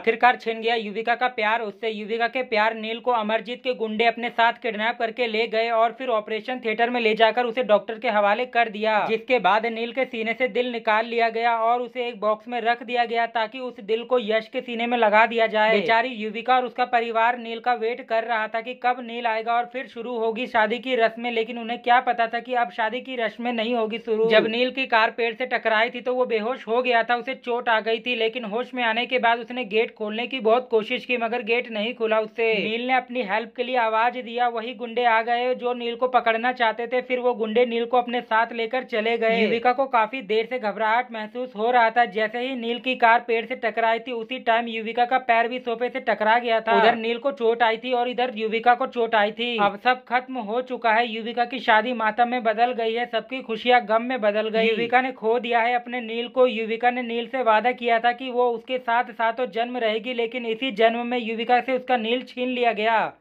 आखिरकार छिन गया युविका का प्यार उससे युविका के प्यार नील को अमरजीत के गुंडे अपने साथ किडनैप करके ले गए और फिर ऑपरेशन थिएटर में ले जाकर उसे डॉक्टर के हवाले कर दिया जिसके बाद नील के सीने से दिल निकाल लिया गया और उसे एक बॉक्स में रख दिया गया ताकि उस दिल को यश के सीने में लगा दिया जाए बेचारी युविका और उसका परिवार नील का वेट कर रहा था की कब नील आएगा और फिर शुरू होगी शादी की रस्में लेकिन उन्हें क्या पता था की अब शादी की रस्में नहीं होगी शुरू जब नील की कार पेड़ से टकराई थी तो वो बेहोश हो गया था उसे चोट आ गई थी लेकिन होश में आने के बाद उसने गेट गेट खोलने की बहुत कोशिश की मगर गेट नहीं खुला उससे नील ने अपनी हेल्प के लिए आवाज दिया वही गुंडे आ गए जो नील को पकड़ना चाहते थे फिर वो गुंडे नील को अपने साथ लेकर चले गए युविका को काफी देर से घबराहट महसूस हो रहा था जैसे ही नील की कार पेड़ से टकराई थी उसी टाइम युविका का पैर भी सोफे से टकरा गया था उधर नील को चोट आई थी और इधर युविका को चोट आई थी अब सब खत्म हो चुका है युविका की शादी माता में बदल गई है सबकी खुशियाँ गम में बदल गई युविका ने खो दिया है अपने नील को युविका ने नील से वादा किया था की वो उसके साथ साथ जन्म में रहेगी लेकिन इसी जन्म में युविका से उसका नील छीन लिया गया